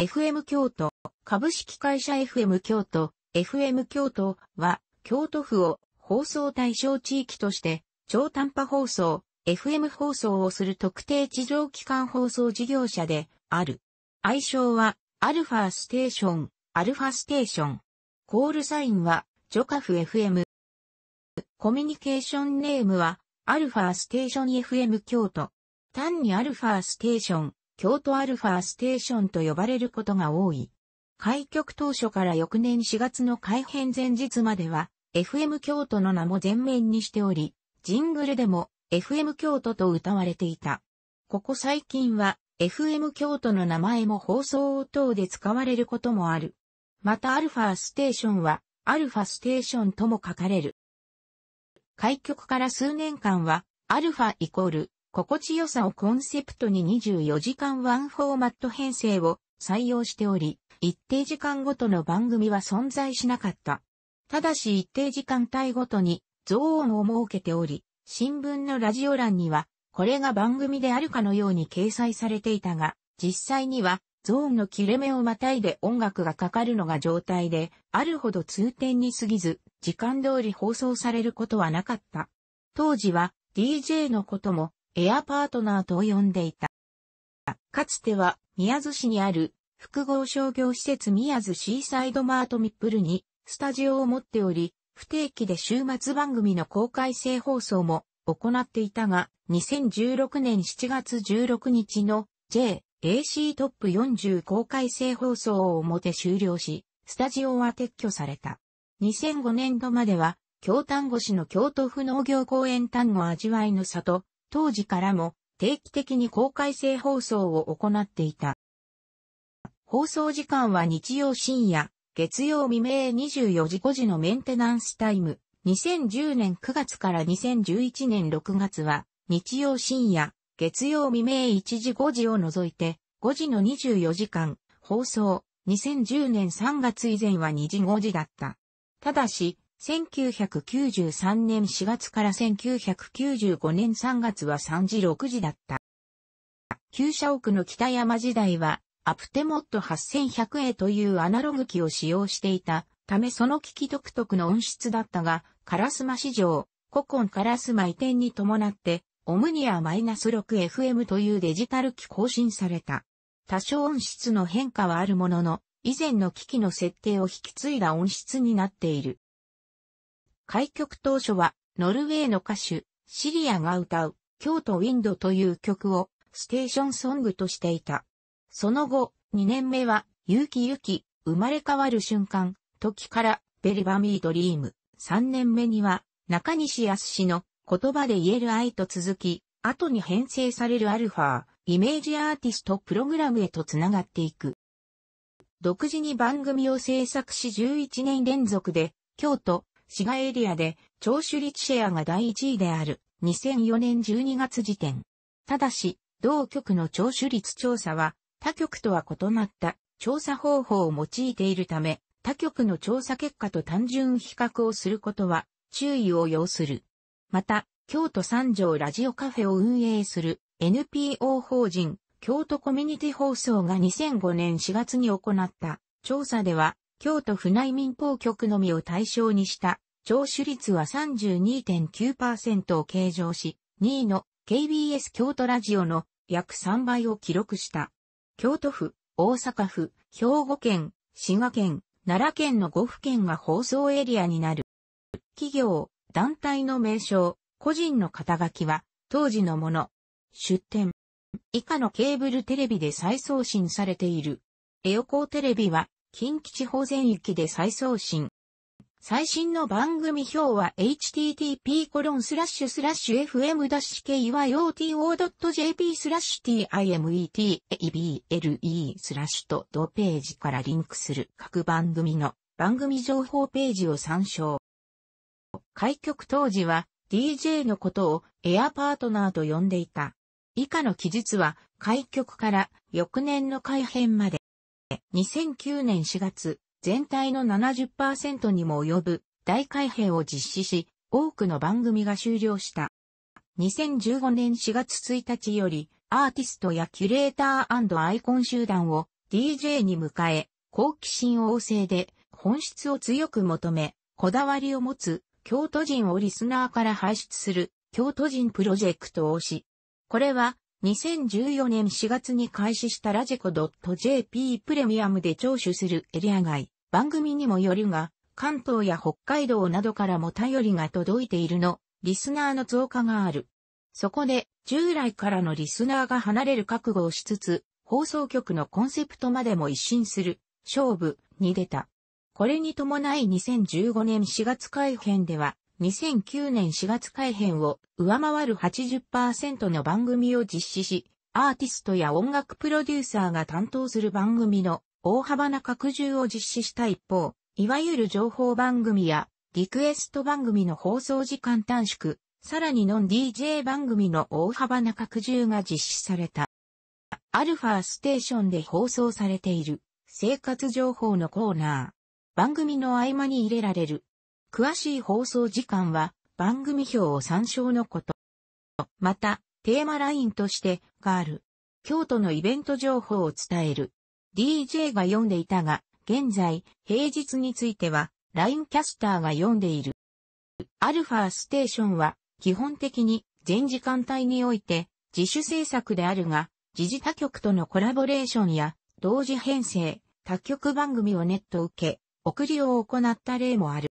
FM 京都、株式会社 FM 京都、FM 京都は、京都府を放送対象地域として、超短波放送、FM 放送をする特定地上機関放送事業者である。愛称は、アルファステーション、アルファステーション。コールサインは、ジョカフ FM。コミュニケーションネームは、アルファステーション FM 京都。単にアルファステーション、京都アルファステーションと呼ばれることが多い。開局当初から翌年4月の改編前日までは、FM 京都の名も全面にしており、ジングルでも FM 京都と歌われていた。ここ最近は FM 京都の名前も放送等で使われることもある。またアルファステーションはアルファステーションとも書かれる。開局から数年間はアルファイコール心地よさをコンセプトに24時間ワンフォーマット編成を採用しており、一定時間ごとの番組は存在しなかった。ただし一定時間帯ごとに増音を設けており、新聞のラジオ欄には、これが番組であるかのように掲載されていたが、実際には、ゾーンの切れ目をまたいで音楽がかかるのが状態で、あるほど通天に過ぎず、時間通り放送されることはなかった。当時は、DJ のことも、エアパートナーと呼んでいた。かつては宮津市にある複合商業施設宮津シーサイドマートミップルにスタジオを持っており、不定期で週末番組の公開制放送も行っていたが、2016年7月16日の JAC トップ40公開制放送を表終了し、スタジオは撤去された。2005年度までは、京丹後市の京都府農業公園丹後味わいの里、当時からも定期的に公開性放送を行っていた。放送時間は日曜深夜、月曜未明24時5時のメンテナンスタイム。2010年9月から2011年6月は日曜深夜、月曜未明1時5時を除いて5時の24時間放送。2010年3月以前は2時5時だった。ただし、1993年4月から1995年3月は3時6時だった。旧社屋の北山時代は、アプテモット 8100A というアナログ機を使用していたためその機器独特の音質だったが、カラスマ市場、古今スマ移転に伴って、オムニアマイナス -6FM というデジタル機更新された。多少音質の変化はあるものの、以前の機器の設定を引き継いだ音質になっている。開局当初は、ノルウェーの歌手、シリアが歌う、京都ウィンドという曲を、ステーションソングとしていた。その後、2年目は、ゆきゆき、生まれ変わる瞬間、時から、ベリバミードリーム。3年目には、中西康氏の、言葉で言える愛と続き、後に編成されるアルファ、イメージアーティストプログラムへと繋がっていく。独自に番組を制作し11年連続で、京都、滋賀エリアで聴取率シェアが第1位である2004年12月時点。ただし、同局の聴取率調査は他局とは異なった調査方法を用いているため、他局の調査結果と単純比較をすることは注意を要する。また、京都三条ラジオカフェを運営する NPO 法人京都コミュニティ放送が2005年4月に行った調査では京都府内民放局のみを対象にした聴取率は32.9%を計上し、2位の KBS 京都ラジオの約3倍を記録した。京都府、大阪府、兵庫県、滋賀県、奈良県の5府県が放送エリアになる。企業、団体の名称、個人の肩書きは当時のもの。出展。以下のケーブルテレビで再送信されている。エオコーテレビは近畿地方全域で再送信。最新の番組表は http://fm-kyoto.jp スラッシュ timetable スラッシュと同ページからリンクする各番組の番組情報ページを参照。開局当時は DJ のことをエアパートナーと呼んでいた。以下の記述は開局から翌年の改編まで。2009年4月、全体の70%にも及ぶ大改閉を実施し、多くの番組が終了した。2015年4月1日より、アーティストやキュレーターアイコン集団を DJ に迎え、好奇心旺盛で本質を強く求め、こだわりを持つ京都人をリスナーから排出する京都人プロジェクトをし、これは2014年4月に開始したラジコ .jp プレミアムで聴取するエリア外、番組にもよるが、関東や北海道などからも頼りが届いているの、リスナーの増加がある。そこで、従来からのリスナーが離れる覚悟をしつつ、放送局のコンセプトまでも一新する、勝負に出た。これに伴い2015年4月改編では、2009年4月改編を上回る80%の番組を実施し、アーティストや音楽プロデューサーが担当する番組の大幅な拡充を実施した一方、いわゆる情報番組やリクエスト番組の放送時間短縮、さらにノン DJ 番組の大幅な拡充が実施された。アルファステーションで放送されている生活情報のコーナー。番組の合間に入れられる詳しい放送時間は番組表を参照のこと。また、テーマラインとしてがある。京都のイベント情報を伝える。DJ が読んでいたが、現在、平日については、LINE キャスターが読んでいる。アルファステーションは、基本的に、全時間帯において、自主制作であるが、時事他局とのコラボレーションや、同時編成、他局番組をネット受け、送りを行った例もある。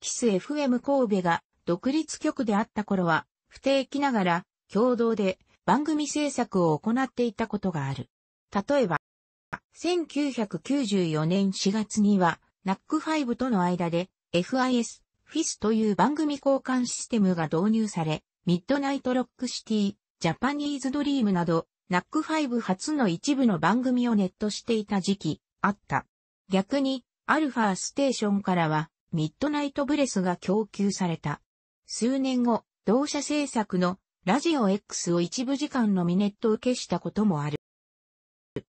キス FM 神戸が独立局であった頃は、不定期ながら共同で番組制作を行っていたことがある。例えば、1994年4月には、ナック5との間で FIS、FIS という番組交換システムが導入され、ミッドナイトロックシティ、ジャパニーズドリームなど、ナック5初の一部の番組をネットしていた時期、あった。逆に、アルファステーションからは、ミッドナイトブレスが供給された。数年後、同社制作のラジオ X を一部時間のミネット受けしたこともある。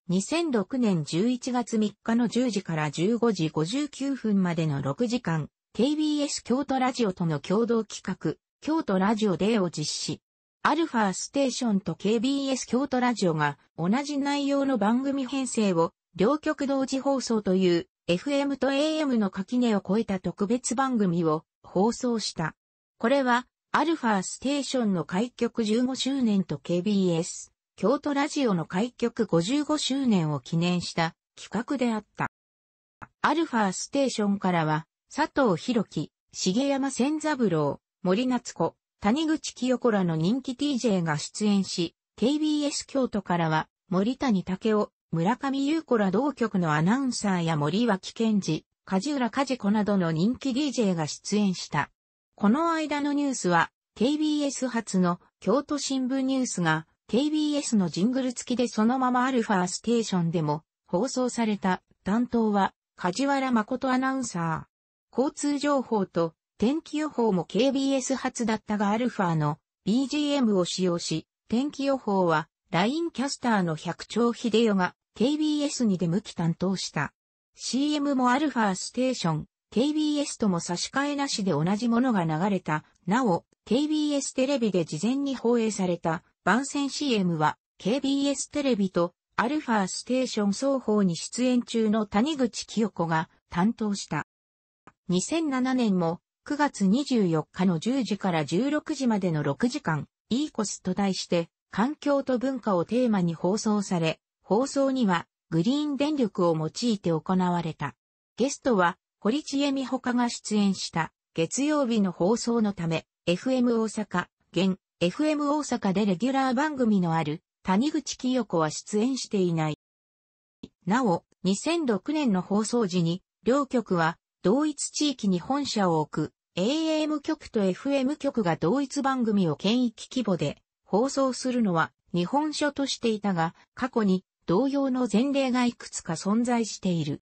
2006年11月3日の10時から15時59分までの6時間、KBS 京都ラジオとの共同企画、京都ラジオデーを実施。アルファステーションと KBS 京都ラジオが同じ内容の番組編成を両局同時放送という FM と AM の垣根を超えた特別番組を放送した。これは、アルファステーションの開局15周年と KBS、京都ラジオの開局55周年を記念した企画であった。アルファステーションからは、佐藤博樹、重山千三郎、森夏子、谷口清子らの人気 TJ が出演し、KBS 京都からは、森谷武雄、村上優子ら同局のアナウンサーや森脇健治、梶浦梶子などの人気 DJ が出演した。この間のニュースは、KBS 発の京都新聞ニュースが、KBS のジングル付きでそのままアルファステーションでも放送された担当は梶原誠アナウンサー。交通情報と天気予報も KBS 発だったがアルファの BGM を使用し、天気予報は LINE キャスターの百鳥秀代が KBS に出向き担当した。CM もアルファステーション、KBS とも差し替えなしで同じものが流れた。なお、KBS テレビで事前に放映された番宣 CM は KBS テレビとアルファステーション双方に出演中の谷口清子が担当した。2007年も9月24日の10時から16時までの6時間、イーコスと題して環境と文化をテーマに放送され、放送にはグリーン電力を用いて行われた。ゲストは堀ちえみほかが出演した月曜日の放送のため FM 大阪、現 FM 大阪でレギュラー番組のある谷口清子は出演していない。なお、2006年の放送時に両局は同一地域に本社を置く AM 局と FM 局が同一番組を県域規模で放送するのは日本書としていたが、過去に同様の前例がいくつか存在している。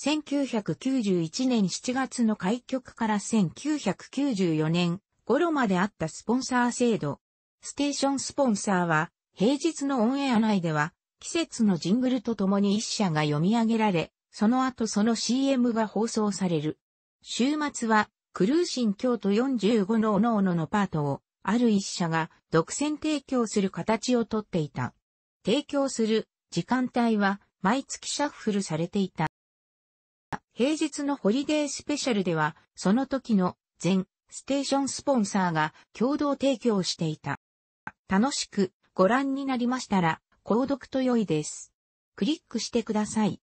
1991年7月の開局から1994年頃まであったスポンサー制度。ステーションスポンサーは、平日のオンエア内では、季節のジングルと共に一社が読み上げられ、その後その CM が放送される。週末は、クルーシン京都45の各ののパートを、ある一社が独占提供する形をとっていた。提供する時間帯は毎月シャッフルされていた。平日のホリデースペシャルでは、その時の全ステーションスポンサーが共同提供していた。楽しくご覧になりましたら、購読と良いです。クリックしてください。